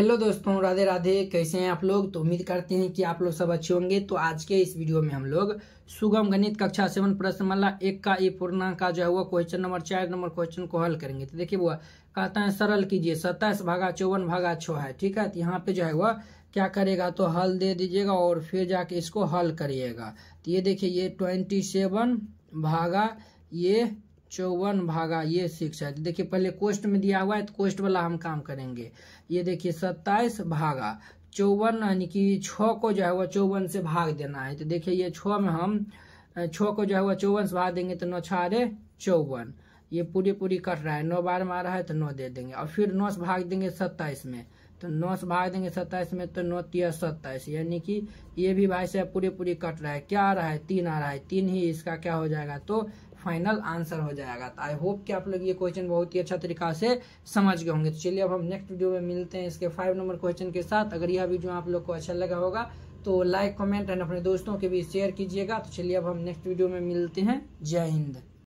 hello दोस्तों राधे राधे कैसे हैं आप लोग तो उम्मीद करते हैं कि आप लोग सब अच्छे होंगे तो आज के इस वीडियो में हम लोग सुगम गणित कक्षा सेवन प्रश्न माला एक का ए पूर्णांक का जो है वो क्वेश्चन नंबर चार नंबर क्वेश्चन को हल करेंगे तो देखिए वो कहता है सरल कीजिए सत्ताईस भागा चौवन भागा छो है ठीक है तो यहाँ पे जो है वह क्या करेगा तो हल दे दीजिएगा और फिर जाके इसको हल करिएगा तो ये देखिए ये ट्वेंटी भागा ये चौवन भागा ये सिक्स है देखिए पहले कोष्ट में दिया हुआ है तो कोष्ट वाला हम काम करेंगे ये देखिए सत्ताईस भागा चौवन यानी कि छ को जो है वह चौवन से भाग देना है तो देखिए ये छ में हम छ को जो है वह चौवन से भाग देंगे तो नौ अरे चौवन ये पूरी पूरी कट रहा है नौ बार में आ रहा है तो नौ दे देंगे और फिर नौ से भाग देंगे सत्ताईस में तो नौ से भाग देंगे सत्ताईस में तो नौ तीस सत्ताईस यानी कि ये भी भाई से पूरे पूरी कट रहा है क्या आ रहा है तीन आ रहा है तीन ही इसका क्या हो जाएगा तो फाइनल आंसर हो जाएगा तो आई होप कि आप लोग ये क्वेश्चन बहुत ही अच्छा तरीका से समझ गए होंगे तो चलिए अब हम नेक्स्ट वीडियो में मिलते हैं इसके फाइव नंबर क्वेश्चन के साथ अगर यह वीडियो आप लोग को अच्छा लगा होगा तो लाइक कमेंट एंड अपने दोस्तों के भी शेयर कीजिएगा तो चलिए अब हम नेक्स्ट वीडियो में मिलते हैं जय हिंद